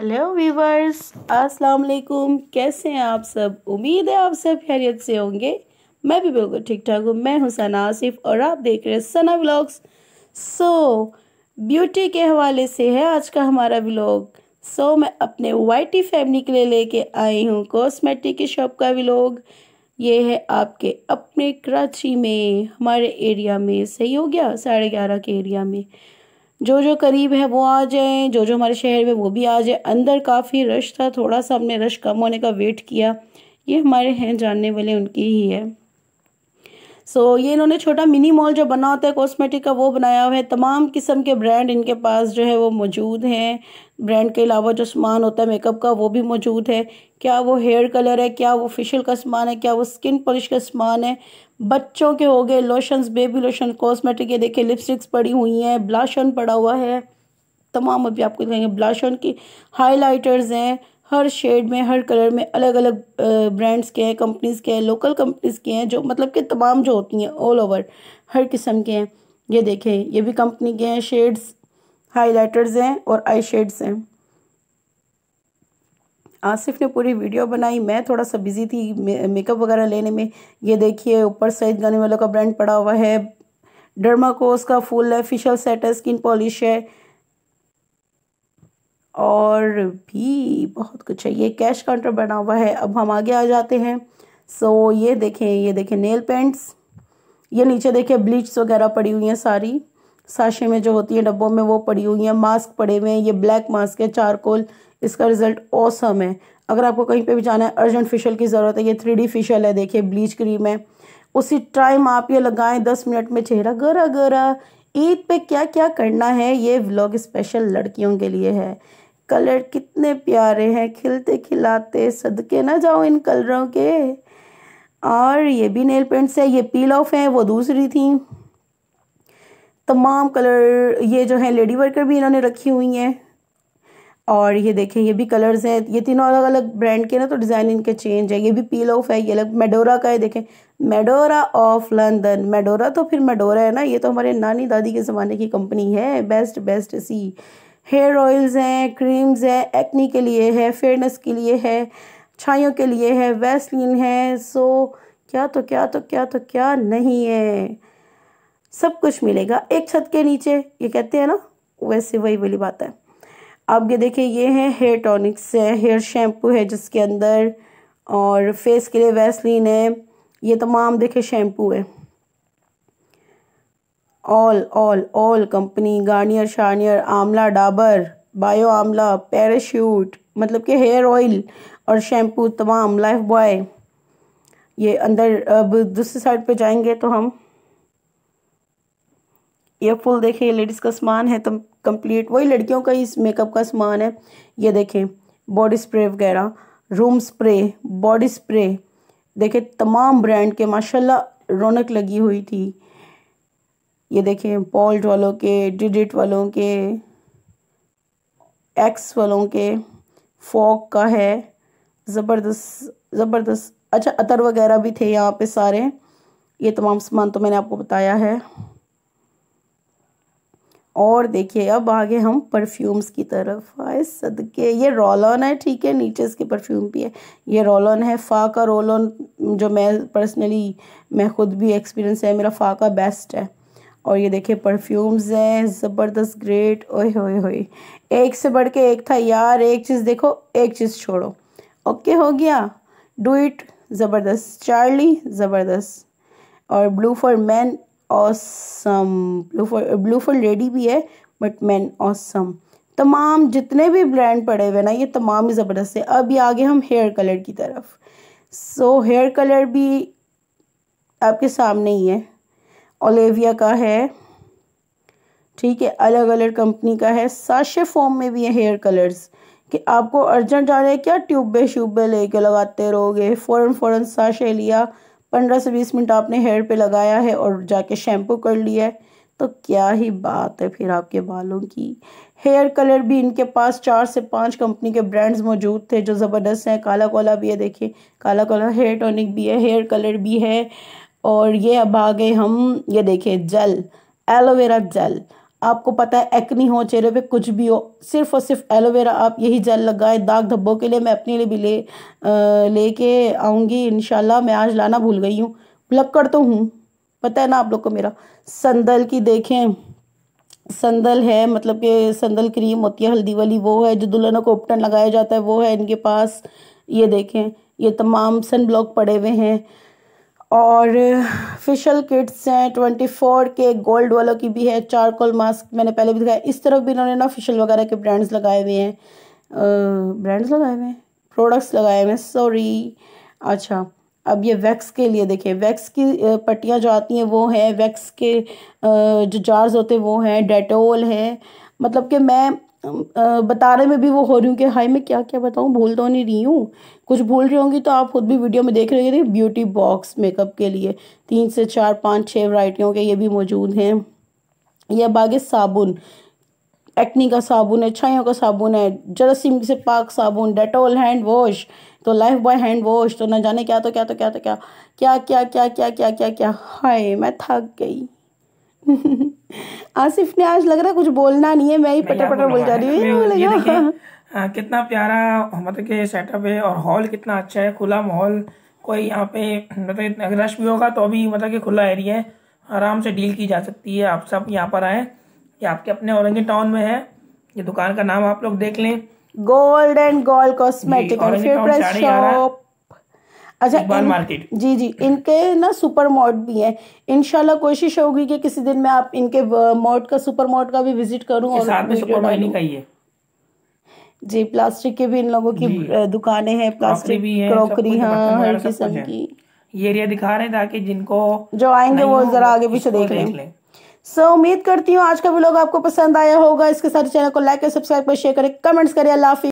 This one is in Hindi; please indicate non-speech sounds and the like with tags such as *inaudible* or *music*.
हेलो वीवर्स अस्सलाम वालेकुम कैसे हैं आप सब उम्मीद है आप सब खैरियत से होंगे मैं भी बिल्कुल ठीक ठाक हूँ मैं हूँ सना आसिफ और आप देख रहे हैं सना व्लॉग्स सो ब्यूटी के हवाले से है आज का हमारा व्लॉग सो so, मैं अपने वाइटी फैमिली के लिए लेके आई हूँ कॉस्मेटिक की शॉप का व्लॉग ये है आपके अपने कराची में हमारे एरिया में सही हो गया साढ़े ग्यारह के एरिया में जो जो करीब है वो आ जाएं जो जो हमारे शहर में वो भी आ जाए अंदर काफ़ी रश था थोड़ा सा हमने रश कम होने का वेट किया ये हमारे हैं जानने वाले उनकी ही है सो ये इन्होंने छोटा मिनी मॉल जो बना होता है कॉस्मेटिक का वो बनाया हुआ है तमाम किस्म के ब्रांड इनके पास जो है वो मौजूद हैं ब्रांड के अलावा जो सामान होता है मेकअप का वो भी मौजूद है क्या वो हेयर कलर है क्या वो फेशियल का सामान है क्या वो स्किन पॉलिश का सामान है बच्चों के हो गए लोशंस बेबी लोशन कॉस्मेटिक ये देखिए लिपस्टिक्स पड़ी हुई हैं ब्लाशन पड़ा हुआ है तमाम अभी आपको दिखाएंगे ब्लाशन की हाई हैं हर शेड में हर कलर में अलग अलग ब्रांड्स के हैं कंपनीज़ के हैं लोकल कंपनीज़ के हैं जो मतलब कि तमाम जो होती हैं ऑल ओवर हर किस्म के हैं ये देखें ये भी कंपनी के हैं शेड्स हाइलाइटर्स हैं और आई शेड्स हैं आसिफ ने पूरी वीडियो बनाई मैं थोड़ा सा बिज़ी थी मेकअप वगैरह लेने में ये देखिए ऊपर सईद गाने वालों का ब्रांड पड़ा हुआ है डर्मा कोस का फुल है फिशल सेट है स्किन पॉलिश है और भी बहुत कुछ है ये कैश काउंटर बना हुआ है अब हम आगे आ जाते हैं सो so, ये देखें ये देखें नेल पेंट्स ये नीचे देखिए ब्लीच वगैरह पड़ी हुई हैं सारी साशे में जो होती है डब्बों में वो पड़ी हुई हैं मास्क पड़े हुए हैं ये ब्लैक मास्क है चारकोल इसका रिजल्ट औसम है अगर आपको कहीं पे भी जाना है अर्जेंट फेशियल की ज़रूरत है ये थ्री डी फेशियल है देखिए ब्लीच क्रीम है उसी टाइम आप ये लगाएं दस मिनट में चेहरा गरा गरा ईद पे क्या क्या करना है ये व्लॉग स्पेशल लड़कियों के लिए है कलर कितने प्यारे हैं खिलते खिलाते सदके ना जाओ इन कलरों के और ये भी नेल पेंट्स है ये पील ऑफ हैं वो दूसरी थी तमाम कलर ये जो है लेडी वर्कर भी इन्होंने रखी हुई हैं और ये देखें ये भी कलर्स हैं ये तीनों अलग अलग ब्रांड के ना तो डिज़ाइन इनके चेंज है ये भी पील ऑफ है ये अलग मेडोरा का है देखें मेडोरा ऑफ लंदन मेडोरा तो फिर मेडोरा है ना ये तो हमारे नानी दादी के ज़माने की कंपनी है बेस्ट बेस्ट सी हेयर ऑयल्स हैं क्रीम्स हैं एक्नी के लिए है फेयरनेस के लिए है छाइयों के लिए है वेस्लिन है सो क्या तो क्या तो क्या तो क्या नहीं है सब कुछ मिलेगा एक छत के नीचे ये कहते हैं ना वैसे वही वाली बात है अब ये देखिए ये है हेयर टॉनिक्स है हेयर शैम्पू है जिसके अंदर और फेस के लिए वैसलिन है ये तमाम देखे शैम्पू है all all all company Garnier शार्नियर आमला डाबर बायो आमला पैराशूट मतलब कि हेयर ऑयल और शैम्पू तमाम लाइफ बॉय ये अंदर अब दूसरी साइड पे जाएंगे तो हम ये फुल देखें ये लेडीज़ का सामान है तो कंप्लीट वही लड़कियों का इस मेकअप का सामान है ये देखें बॉडी स्प्रे वगैरह रूम स्प्रे बॉडी स्प्रे देखें तमाम ब्रांड के माशाल्लाह रौनक लगी हुई थी ये देखें पॉल्ट वालों के डिडिट वालों के एक्स वालों के फॉक का है ज़बरदस्त ज़बरदस्त अच्छा अतर वगैरह भी थे यहाँ पे सारे ये तमाम सामान तो मैंने आपको बताया है और देखिए अब आगे हम परफ्यूम्स की तरफ आए सदके ये रोल ऑन है ठीक है नीचे इसके परफ्यूम भी है ये रोल ऑन है फ़ाका ऑन जो मैं पर्सनली मैं ख़ुद भी एक्सपीरियंस है मेरा फ़ाका बेस्ट है और ये देखिए परफ्यूम्स हैं ज़बरदस्त ग्रेट ओए होए होए एक से बढ़ के एक था यार एक चीज़ देखो एक चीज़ छोड़ो ओके हो गया डू इट ज़बरदस्त चार्ली ज़बरदस्त और ब्लू फॉर मैन ऑसम ब्लूफोल ब्लूफोल रेडी भी है बट मैन ऑसम तमाम जितने भी ब्रांड पड़े हुए ना ये तमाम ही ज़बरदस्त है अब ये आगे हम हेयर कलर की तरफ सो so, हेयर कलर भी आपके सामने ही है ओलेविया का है ठीक है अलग अलग कंपनी का है साशे फॉर्म में भी है हेयर कलर्स कि आपको अर्जेंट जाना है क्या ट्यूबे श्यूबे लेके लगाते रहोगे फ़ौरन फ़ौरन साशे लिया पंद्रह से बीस मिनट आपने हेयर पे लगाया है और जाके शैम्पू कर लिया है तो क्या ही बात है फिर आपके बालों की हेयर कलर भी इनके पास चार से पांच कंपनी के ब्रांड्स मौजूद थे जो ज़बरदस्त हैं काला कोला भी है देखिए काला कोला हेयर टॉनिक भी है हेयर कलर भी है और ये अब आ गए हम ये देखें जेल एलोवेरा जेल आपको पता है एक्नी हो चेहरे पे कुछ भी हो सिर्फ और सिर्फ एलोवेरा आप यही जेल लगाएं दाग धब्बों के लिए मैं अपने लिए भी ले लेके आऊँगी इन मैं आज लाना भूल गई हूँ लक्कड़ तो हूँ पता है ना आप लोग को मेरा संदल की देखें संदल है मतलब कि संदल क्रीम होती है हल्दी वाली वो है जो दुल्हनों को उपटन लगाया जाता है वो है इनके पास ये देखें ये तमाम सन ब्लॉक पड़े हुए हैं और फिशल किट्स हैं ट्वेंटी फोर के गोल्ड वालों की भी है चारकोल मास्क मैंने पहले भी दिखाया इस तरफ भी इन्होंने ना फिशल वगैरह के ब्रांड्स लगाए हुए हैं ब्रांड्स लगाए हुए हैं प्रोडक्ट्स लगाए हुए हैं सॉरी अच्छा अब ये वैक्स के लिए देखें वैक्स की पट्टियाँ जो आती हैं वो हैं वैक्स के जो जार्स होते हैं वो हैं डेटोल है मतलब कि मैं बताने में भी वो हो रही हूँ कि हाय मैं क्या क्या बताऊँ भूल तो नहीं रही हूँ कुछ भूल रही होंगी तो आप खुद भी वीडियो में देख रहे होंगे ब्यूटी बॉक्स मेकअप के लिए तीन से चार पाँच छः वराइटियों के ये भी मौजूद हैं यह बागे साबुन एक्नी का साबुन है छाइयों का साबुन है जरासीम से पाक साबुन डेटोल हैंड वॉश तो लाइफ बॉय हैंड वॉश तो ना जाने क्या तो क्या तो क्या तो क्या क्या क्या क्या क्या क्या क्या क्या हाय मैं थक गई *laughs* आसिफ ने आज लग रहा है कुछ बोलना नहीं है मैं ही पटर पटर बोल जा रही हूँ *laughs* कितना प्यारा मतलब के सेटअप है और हॉल कितना अच्छा है खुला माहौल कोई यहाँ पे मतलब रश भी होगा तो अभी मतलब कि खुला एरिया है आराम से डील की जा सकती है आप सब यहाँ पर आए ये आपके अपने औरंगी टाउन में है ये दुकान का नाम आप लोग देख लें gold and gold cosmetic shop अच्छा इकबाल मार्केट जी जी इनके ना सुपर मॉड भी हैं इनशाला कोशिश होगी कि किसी दिन मैं आप इनके मॉड का सुपर मॉड का भी विजिट करूँ और साथ में सुपर मॉड का ही है जी प्लास्टिक के भी इन लोगों की दुकानें हैं प्लास्टिक क्रॉकरी हाँ हर किस्म की ये एरिया दिखा रहे हैं ताकि जिनको जो आएंगे वो जरा आगे पीछे देख लें सो उम्मीद करती हूँ आज का लोग आपको पसंद आया होगा इसके साथ चैनल को लाइक और सब्सक्राइब करें शेयर करें कमेंट्स करें अल्लाह हाफिज